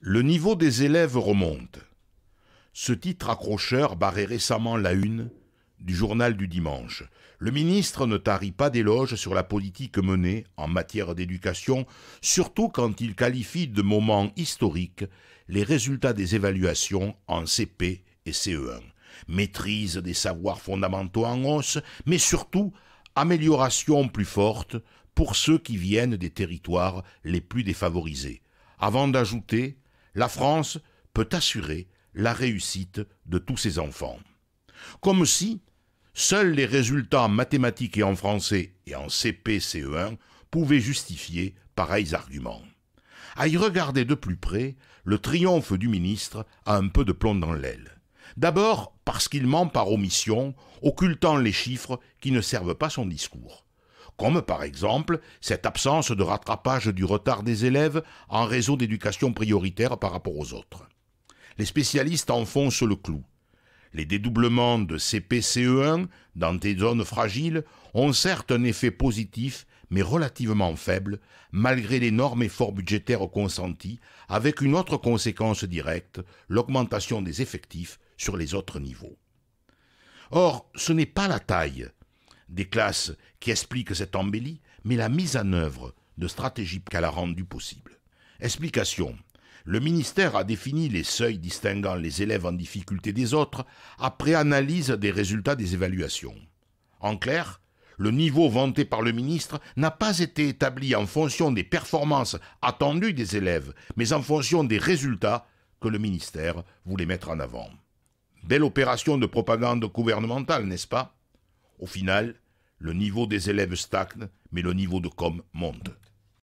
Le niveau des élèves remonte. Ce titre accrocheur barrait récemment la une du journal du dimanche. Le ministre ne tarit pas d'éloges sur la politique menée en matière d'éducation, surtout quand il qualifie de moment historique les résultats des évaluations en CP et CE1. Maîtrise des savoirs fondamentaux en hausse, mais surtout amélioration plus forte pour ceux qui viennent des territoires les plus défavorisés. Avant d'ajouter la France peut assurer la réussite de tous ses enfants. Comme si seuls les résultats mathématiques et en français et en cp 1 e pouvaient justifier pareils arguments. À y regarder de plus près, le triomphe du ministre a un peu de plomb dans l'aile. D'abord parce qu'il ment par omission, occultant les chiffres qui ne servent pas son discours comme par exemple cette absence de rattrapage du retard des élèves en réseau d'éducation prioritaire par rapport aux autres. Les spécialistes enfoncent le clou. Les dédoublements de CPCE1 dans des zones fragiles ont certes un effet positif, mais relativement faible, malgré l'énorme effort budgétaire consenti, avec une autre conséquence directe, l'augmentation des effectifs sur les autres niveaux. Or, ce n'est pas la taille, des classes qui expliquent cette embellie, mais la mise en œuvre de stratégies qu'elle a rendues possible. Explication. Le ministère a défini les seuils distinguant les élèves en difficulté des autres après analyse des résultats des évaluations. En clair, le niveau vanté par le ministre n'a pas été établi en fonction des performances attendues des élèves, mais en fonction des résultats que le ministère voulait mettre en avant. Belle opération de propagande gouvernementale, n'est-ce pas au final, le niveau des élèves stagne, mais le niveau de com monte.